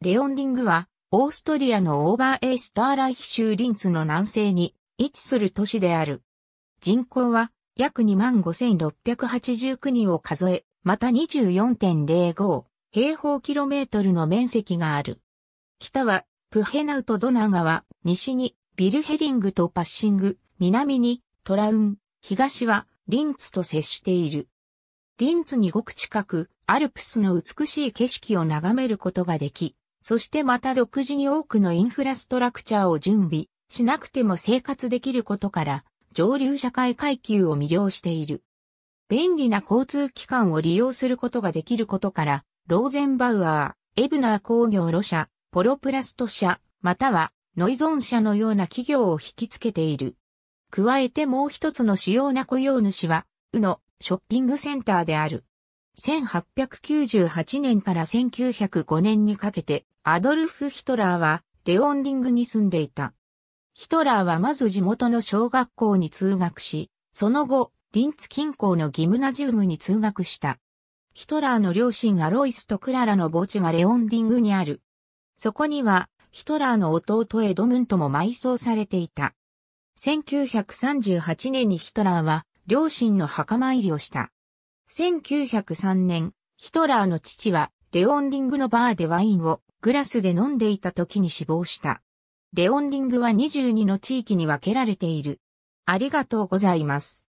レオンディングは、オーストリアのオーバーエイスターライヒ州リンツの南西に位置する都市である。人口は約25,689人を数え、また24.05平方キロメートルの面積がある。北はプヘナウとドナ川、西にビルヘリングとパッシング、南にトラウン、東はリンツと接している。リンツにごく近く、アルプスの美しい景色を眺めることができ、そしてまた独自に多くのインフラストラクチャーを準備しなくても生活できることから、上流社会階級を魅了している。便利な交通機関を利用することができることから、ローゼンバウアー、エブナー工業ロ社、ポロプラスト社、またはノイゾン社のような企業を引きつけている。加えてもう一つの主要な雇用主は、ウのショッピングセンターである。1898年から1905年にかけて、アドルフ・ヒトラーは、レオンディングに住んでいた。ヒトラーはまず地元の小学校に通学し、その後、リンツ近郊のギムナジウムに通学した。ヒトラーの両親アロイスとクララの墓地がレオンディングにある。そこには、ヒトラーの弟エドムントも埋葬されていた。1938年にヒトラーは、両親の墓参りをした。1903年、ヒトラーの父は、レオンディングのバーでワインをグラスで飲んでいた時に死亡した。レオンディングは22の地域に分けられている。ありがとうございます。